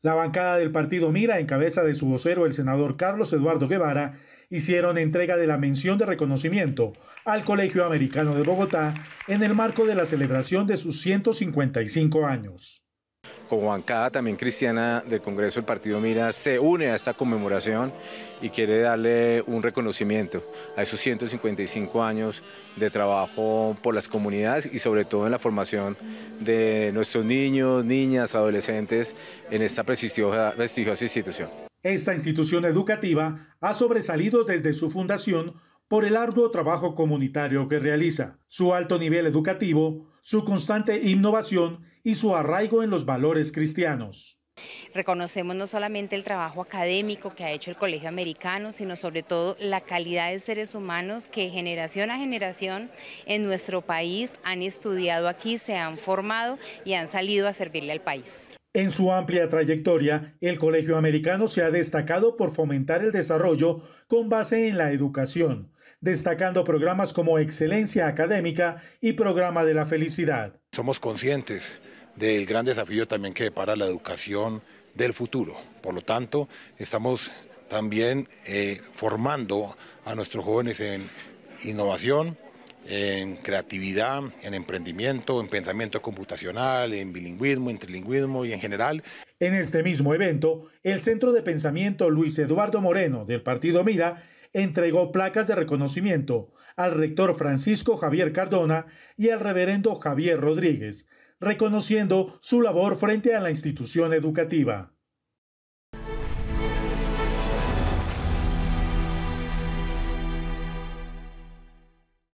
La bancada del partido Mira, en cabeza de su vocero, el senador Carlos Eduardo Guevara, hicieron entrega de la mención de reconocimiento al Colegio Americano de Bogotá en el marco de la celebración de sus 155 años. Como bancada también cristiana del Congreso, el Partido Mira se une a esta conmemoración y quiere darle un reconocimiento a esos 155 años de trabajo por las comunidades y sobre todo en la formación de nuestros niños, niñas, adolescentes en esta prestigiosa, prestigiosa institución. Esta institución educativa ha sobresalido desde su fundación por el arduo trabajo comunitario que realiza, su alto nivel educativo, su constante innovación y su arraigo en los valores cristianos. Reconocemos no solamente el trabajo académico que ha hecho el Colegio Americano, sino sobre todo la calidad de seres humanos que generación a generación en nuestro país han estudiado aquí, se han formado y han salido a servirle al país. En su amplia trayectoria, el Colegio Americano se ha destacado por fomentar el desarrollo con base en la educación, destacando programas como Excelencia Académica y Programa de la Felicidad. Somos conscientes del gran desafío también que depara la educación del futuro. Por lo tanto, estamos también eh, formando a nuestros jóvenes en innovación, en creatividad, en emprendimiento, en pensamiento computacional, en bilingüismo, en trilingüismo y en general. En este mismo evento, el Centro de Pensamiento Luis Eduardo Moreno del Partido Mira entregó placas de reconocimiento al rector Francisco Javier Cardona y al reverendo Javier Rodríguez, reconociendo su labor frente a la institución educativa.